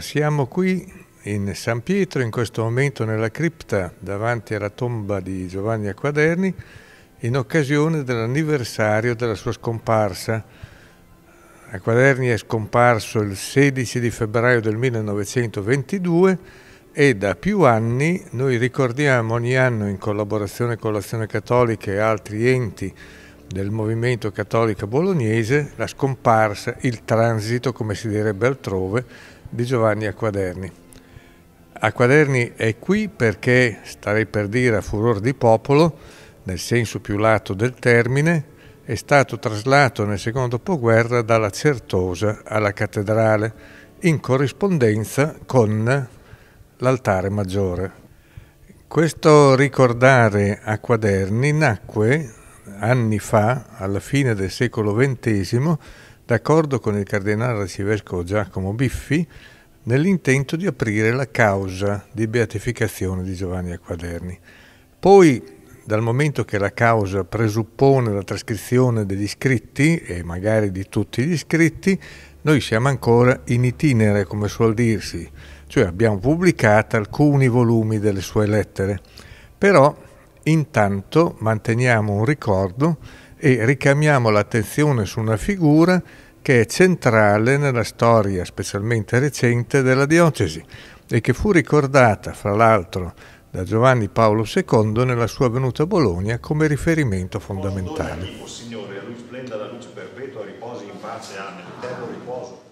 Siamo qui in San Pietro, in questo momento nella cripta davanti alla tomba di Giovanni Acquaderni, in occasione dell'anniversario della sua scomparsa. Acquaderni è scomparso il 16 febbraio del 1922 e da più anni noi ricordiamo ogni anno in collaborazione con l'Azione Cattolica e altri enti del movimento cattolico bolognese la scomparsa, il transito, come si direbbe altrove, di Giovanni Acquaderni. Acquaderni è qui perché, starei per dire a furor di popolo, nel senso più lato del termine, è stato traslato nel secondo dopoguerra dalla Certosa alla cattedrale, in corrispondenza con l'altare maggiore. Questo ricordare a quaderni nacque anni fa, alla fine del secolo XX, d'accordo con il cardinale arcivescovo Giacomo Biffi, nell'intento di aprire la causa di beatificazione di Giovanni Acquaderni. Poi, dal momento che la causa presuppone la trascrizione degli scritti e magari di tutti gli scritti, noi siamo ancora in itinere, come suol dirsi, cioè abbiamo pubblicato alcuni volumi delle sue lettere. Però Intanto manteniamo un ricordo e richiamiamo l'attenzione su una figura che è centrale nella storia, specialmente recente, della diocesi e che fu ricordata, fra l'altro, da Giovanni Paolo II nella sua venuta a Bologna come riferimento fondamentale. Signore, a lui splenda la luce perpetua, riposi in pace, amen. Eterno riposo.